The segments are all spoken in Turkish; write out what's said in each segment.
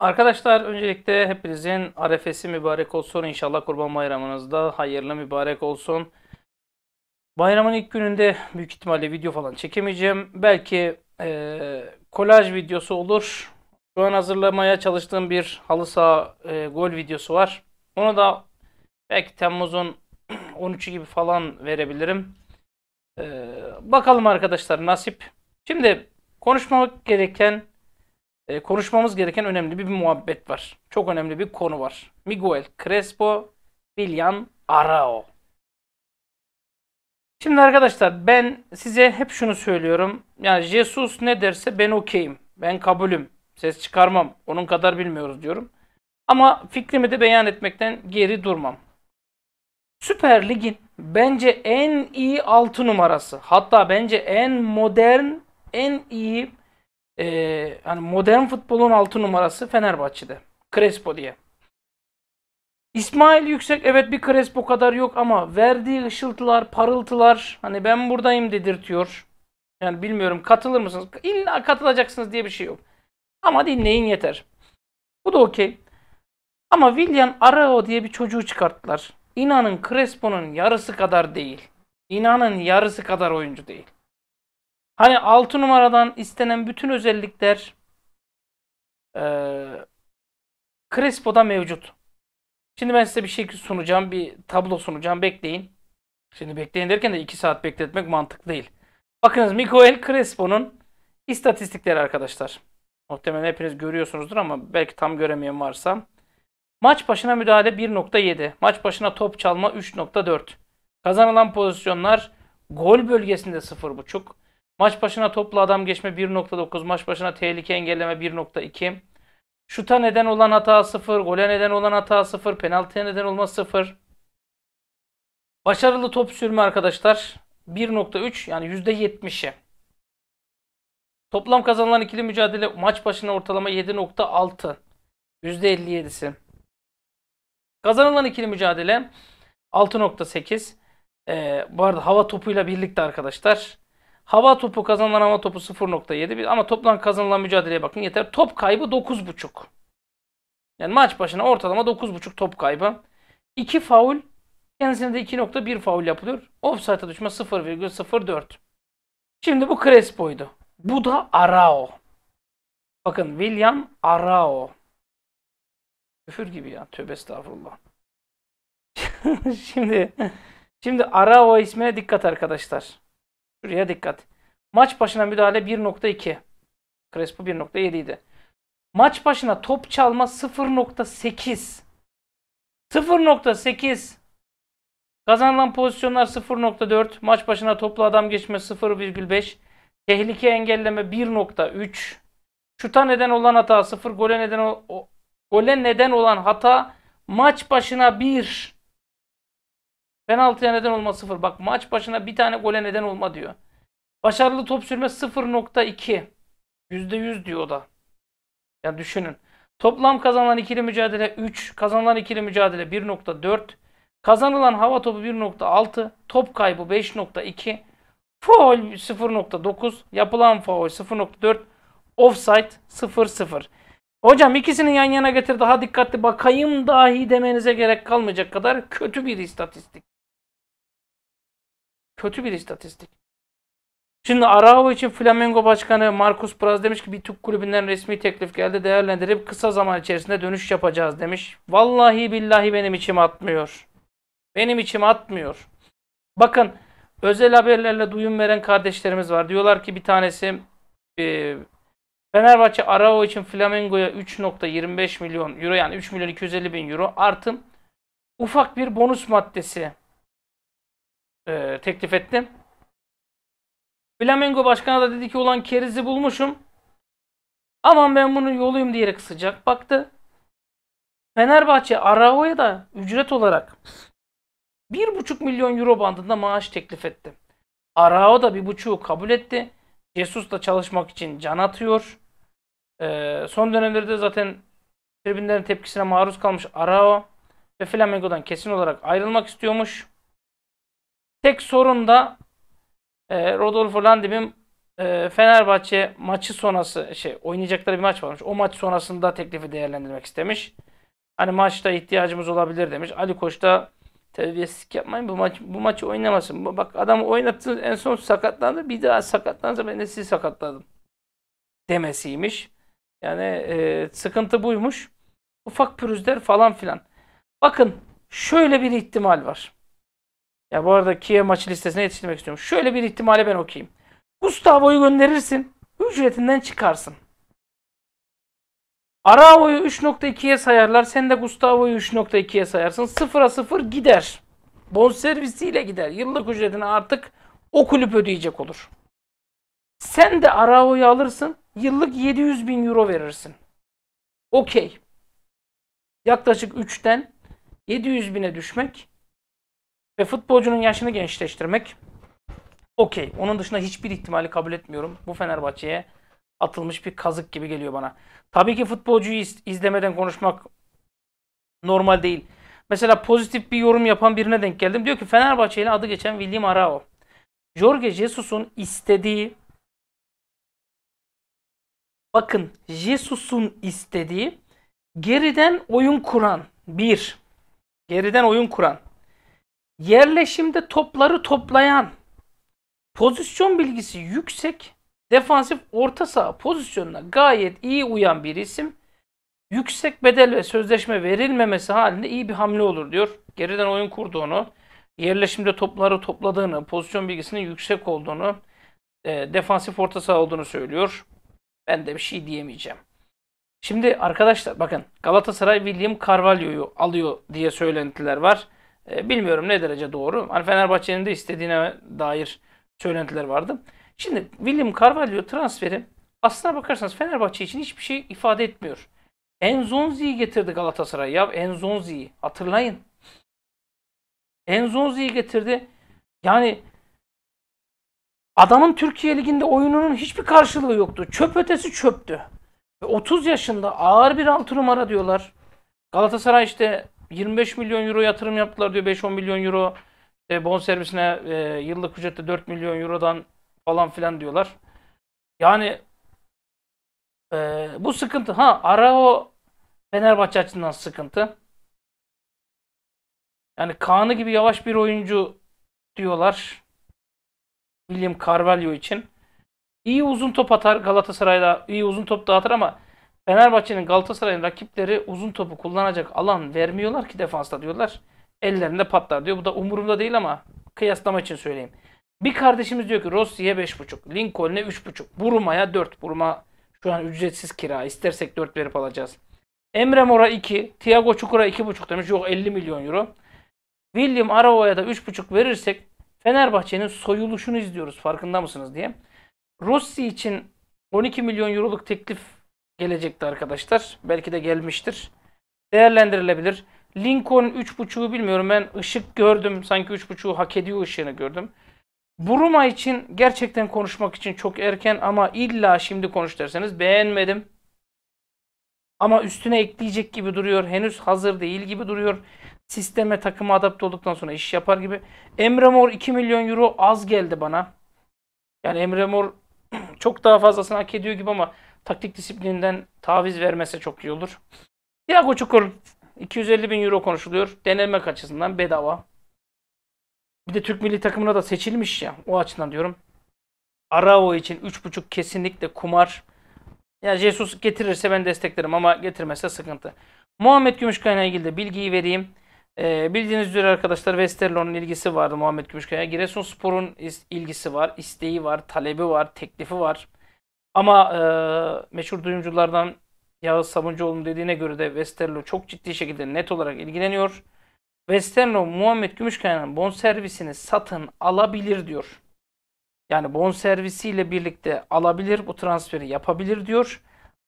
Arkadaşlar öncelikle hepinizin arefesi mübarek olsun. İnşallah kurban bayramınız da hayırlı mübarek olsun. Bayramın ilk gününde büyük ihtimalle video falan çekemeyeceğim. Belki e, kolaj videosu olur. Şu an hazırlamaya çalıştığım bir halı saha e, gol videosu var. Onu da belki Temmuz'un 13'ü gibi falan verebilirim. E, bakalım arkadaşlar nasip. Şimdi konuşmamak gereken e, konuşmamız gereken önemli bir, bir muhabbet var. Çok önemli bir konu var. Miguel Crespo, William Arao. Şimdi arkadaşlar ben size hep şunu söylüyorum. Yani Jesus ne derse ben okeyim. Ben kabulüm. Ses çıkarmam. Onun kadar bilmiyoruz diyorum. Ama fikrimi de beyan etmekten geri durmam. Süper Lig'in bence en iyi 6 numarası. Hatta bence en modern, en iyi e, hani modern futbolun altı numarası Fenerbahçe'de. Crespo diye. İsmail Yüksek evet bir Crespo kadar yok ama verdiği ışıltılar, parıltılar hani ben buradayım dedirtiyor. Yani bilmiyorum katılır mısınız? İlla katılacaksınız diye bir şey yok. Ama dinleyin yeter. Bu da okey. Ama William Arao diye bir çocuğu çıkarttılar. İnanın Crespo'nun yarısı kadar değil. İnanın yarısı kadar oyuncu değil. Hani 6 numaradan istenen bütün özellikler e, Crespo'da mevcut. Şimdi ben size bir şey sunacağım, bir tablo sunacağım. Bekleyin. Şimdi bekleyin derken de 2 saat bekletmek mantıklı değil. Bakınız Miguel Crespo'nun istatistikleri arkadaşlar. Muhtemelen hepiniz görüyorsunuzdur ama belki tam göremeyen varsa. Maç başına müdahale 1.7. Maç başına top çalma 3.4. Kazanılan pozisyonlar gol bölgesinde 0.5. Maç başına toplu adam geçme 1.9. Maç başına tehlike engelleme 1.2. Şuta neden olan hata 0. Gole neden olan hata 0. Penaltıya neden olma 0. Başarılı top sürme arkadaşlar 1.3 yani %70'i. Toplam kazanılan ikili mücadele maç başına ortalama 7.6. %57'si. Kazanılan ikili mücadele 6.8. Ee, bu arada hava topuyla birlikte arkadaşlar. Hava topu kazanılan hava topu 0.7 ama toplam kazanılan mücadeleye bakın yeter. Top kaybı 9.5. Yani maç başına ortalama 9.5 top kaybı. 2 faul kendisine de 2.1 faul yapılıyor. Offside'a düşme 0.04. Şimdi bu Crespo'ydu. Bu da Arao. Bakın William Arao. Küfür gibi ya. Tövbe estağfurullah. şimdi şimdi Arao ismine dikkat arkadaşlar. Şuraya dikkat. Maç başına müdahale 1.2. Crespo 1.7 idi. Maç başına top çalma 0.8. 0.8. Kazanılan pozisyonlar 0.4. Maç başına toplu adam geçme 0.5. Tehlike engelleme 1.3. Şuta neden olan hata 0. Gole neden, o, gole neden olan hata maç başına 1. Penaltıya neden olma 0. Bak maç başına bir tane gole neden olma diyor. Başarılı top sürme 0.2. %100 diyor o da. Ya düşünün. Toplam kazanılan ikili mücadele 3. Kazanılan ikili mücadele 1.4. Kazanılan hava topu 1.6. Top kaybı 5.2. foul 0.9. Yapılan faul 0.4. Offside 0.0. Hocam ikisini yan yana getir daha dikkatli bakayım dahi demenize gerek kalmayacak kadar kötü bir istatistik. Kötü bir istatistik. Şimdi Arao için Flamengo Başkanı Marcus Braz demiş ki bir Türk kulübünden resmi teklif geldi değerlendirip kısa zaman içerisinde dönüş yapacağız demiş. Vallahi billahi benim içim atmıyor. Benim içim atmıyor. Bakın özel haberlerle duyum veren kardeşlerimiz var. Diyorlar ki bir tanesi e, Fenerbahçe Arao için Flamengo'ya 3.25 milyon euro yani 3 milyon 250 bin euro artın, ufak bir bonus maddesi e, teklif etti. Flamengo başkanı da dedi ki ulan kerizi bulmuşum. Aman ben bunu yoluyum diyerek sıcak baktı. Fenerbahçe Arao'ya da ücret olarak 1,5 milyon euro bandında maaş teklif etti. Arao da 1,5'u kabul etti. Jesus da çalışmak için can atıyor. Ee, son dönemlerde zaten tribünlerin tepkisine maruz kalmış Arao ve Flamengo'dan kesin olarak ayrılmak istiyormuş. Tek sorun da e, Rodolfo Landim'in e, Fenerbahçe maçı sonrası şey oynayacakları bir maç varmış. O maç sonrasında teklifi değerlendirmek istemiş. Hani maçta ihtiyacımız olabilir demiş. Ali Koç da terbiyesizlik yapmayın bu maç bu maçı oynamasın. Bak adamı oynattınız en son sakatlandı. Bir daha sakatlanırsa ben de sizi sakatladım demesiymiş. Yani e, sıkıntı buymuş. Ufak pürüzler falan filan. Bakın şöyle bir ihtimal var. Ya bu arada Kiev maçı listesine yetiştirmek istiyorum. Şöyle bir ihtimale ben okuyayım. Gustavo'yu gönderirsin. Ücretinden çıkarsın. Arao'yu 3.2'ye sayarlar. Sen de Gustavo'yu 3.2'ye sayarsın. 0'a 0 gider. Bon servisiyle gider. Yıllık ücretini artık o kulüp ödeyecek olur. Sen de Arao'yu alırsın. Yıllık 700 bin euro verirsin. Okey. Yaklaşık 3'ten 700 bine düşmek ve futbolcunun yaşını gençleştirmek okey. Onun dışında hiçbir ihtimali kabul etmiyorum. Bu Fenerbahçe'ye atılmış bir kazık gibi geliyor bana. Tabii ki futbolcuyu izlemeden konuşmak normal değil. Mesela pozitif bir yorum yapan birine denk geldim. Diyor ki Fenerbahçe ile adı geçen William Arao. Jorge Jesus'un istediği bakın Jesus'un istediği geriden oyun kuran bir geriden oyun kuran yerleşimde topları toplayan, pozisyon bilgisi yüksek, defansif orta saha pozisyonuna gayet iyi uyan bir isim. Yüksek bedel ve sözleşme verilmemesi halinde iyi bir hamle olur diyor. Geriden oyun kurduğunu, yerleşimde topları topladığını, pozisyon bilgisinin yüksek olduğunu, e, defansif orta saha olduğunu söylüyor. Ben de bir şey diyemeyeceğim. Şimdi arkadaşlar bakın Galatasaray William Carvalho'yu alıyor diye söylentiler var. E, bilmiyorum ne derece doğru. Hani Fenerbahçe'nin de istediğine dair söylentiler vardı. Şimdi William Carvalho transferi aslına bakarsanız Fenerbahçe için hiçbir şey ifade etmiyor. Enzonzi'yi getirdi Galatasaray. Ya Enzonzi'yi hatırlayın. Enzonzi'yi getirdi. Yani adamın Türkiye Ligi'nde oyununun hiçbir karşılığı yoktu. Çöp ötesi çöptü. Ve 30 yaşında ağır bir altı numara diyorlar. Galatasaray işte 25 milyon euro yatırım yaptılar diyor. 5-10 milyon euro e, bon servisine e, yıllık ücrette 4 milyon eurodan falan filan diyorlar. Yani e, bu sıkıntı. Ha Arao Fenerbahçe açısından sıkıntı. Yani Kaan'ı gibi yavaş bir oyuncu diyorlar. William Carvalho için. İyi uzun top atar Galatasaray'da. iyi uzun top dağıtır ama Fenerbahçe'nin Galatasaray'ın rakipleri uzun topu kullanacak alan vermiyorlar ki defansta diyorlar. Ellerinde patlar diyor. Bu da umurumda değil ama kıyaslama için söyleyeyim. Bir kardeşimiz diyor ki Rossi'ye 5.5, Lincoln'e 3.5, Buruma'ya 4. Buruma şu an ücretsiz kira. İstersek 4 verip alacağız. Emre Mor'a 2, Thiago Çukur'a 2.5 demiş. Yok 50 milyon euro. William Arao'ya da 3.5 verirsek Fenerbahçe'nin soyuluşunu izliyoruz farkında mısınız diye. Rossi için 12 milyon euroluk teklif gelecekti arkadaşlar. Belki de gelmiştir. Değerlendirilebilir. Lincoln 3.5'u bilmiyorum ben ışık gördüm. Sanki 3.5'u hak ediyor ışığını gördüm. Buruma için gerçekten konuşmak için çok erken ama illa şimdi konuş derseniz beğenmedim. Ama üstüne ekleyecek gibi duruyor. Henüz hazır değil gibi duruyor. Sisteme takıma adapte olduktan sonra iş yapar gibi. Emre Mor 2 milyon euro az geldi bana. Yani Emre Mor çok daha fazlasını hak ediyor gibi ama taktik disiplininden taviz vermese çok iyi olur. Thiago Çukur 250 bin euro konuşuluyor. Denemek açısından bedava. Bir de Türk milli takımına da seçilmiş ya. O açıdan diyorum. Arao için 3.5 kesinlikle kumar. Ya yani Jesus getirirse ben desteklerim ama getirmezse sıkıntı. Muhammed Gümüşkaya'yla ilgili de bilgiyi vereyim. Ee, bildiğiniz üzere arkadaşlar Westerlo'nun ilgisi vardı Muhammed Gümüşkaya. Giresunspor'un ilgisi var, isteği var, talebi var, teklifi var. Ama e, meşhur duyumculardan Yağız Sabuncuoğlu'nun dediğine göre de Westerlo çok ciddi şekilde net olarak ilgileniyor. Westerlo Muhammed Gümüşkayan'ın servisini satın alabilir diyor. Yani bon servisiyle birlikte alabilir, bu transferi yapabilir diyor.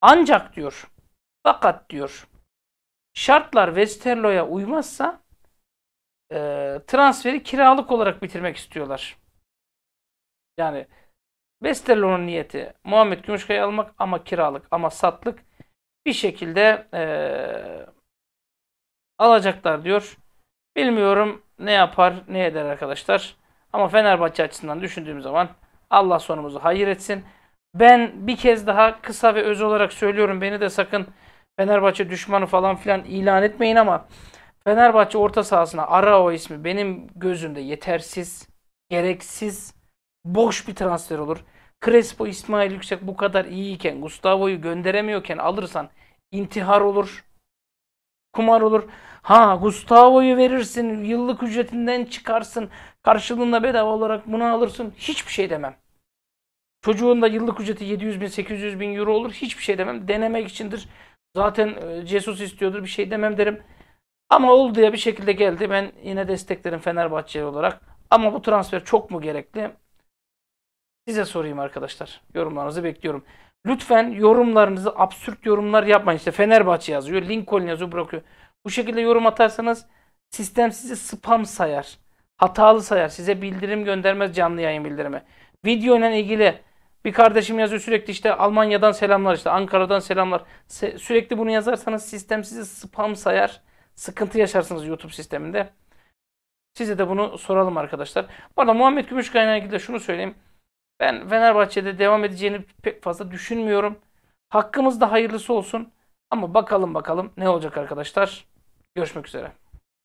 Ancak diyor, fakat diyor, şartlar Westerlo'ya uymazsa e, transferi kiralık olarak bitirmek istiyorlar. Yani Westerlo'nun niyeti Muhammed Gümüşkaya'yı almak ama kiralık ama satlık bir şekilde e, alacaklar diyor. Bilmiyorum ne yapar ne eder arkadaşlar. Ama Fenerbahçe açısından düşündüğüm zaman Allah sonumuzu hayır etsin. Ben bir kez daha kısa ve öz olarak söylüyorum. Beni de sakın Fenerbahçe düşmanı falan filan ilan etmeyin ama Fenerbahçe orta sahasına Arao ismi benim gözümde yetersiz, gereksiz, boş bir transfer olur. Crespo İsmail Yüksek bu kadar iyiyken Gustavo'yu gönderemiyorken alırsan intihar olur. Kumar olur. Ha Gustavo'yu verirsin. Yıllık ücretinden çıkarsın. Karşılığında bedava olarak bunu alırsın. Hiçbir şey demem. Çocuğun da yıllık ücreti 700 bin 800 bin euro olur. Hiçbir şey demem. Denemek içindir. Zaten e, Jesus istiyordur bir şey demem derim. Ama oldu ya bir şekilde geldi. Ben yine desteklerim Fenerbahçe olarak. Ama bu transfer çok mu gerekli? Size sorayım arkadaşlar. Yorumlarınızı bekliyorum. Lütfen yorumlarınızı absürt yorumlar yapmayın. İşte Fenerbahçe yazıyor, Lincoln yazıyor, bırakıyor. Bu şekilde yorum atarsanız sistem sizi spam sayar. Hatalı sayar. Size bildirim göndermez canlı yayın bildirimi. Video ile ilgili bir kardeşim yazıyor sürekli işte Almanya'dan selamlar işte Ankara'dan selamlar. sürekli bunu yazarsanız sistem sizi spam sayar. Sıkıntı yaşarsınız YouTube sisteminde. Size de bunu soralım arkadaşlar. Bu arada Muhammed Gümüşkaya'yla ilgili de şunu söyleyeyim. Ben Fenerbahçe'de devam edeceğini pek fazla düşünmüyorum. Hakkımız da hayırlısı olsun. Ama bakalım bakalım ne olacak arkadaşlar. Görüşmek üzere.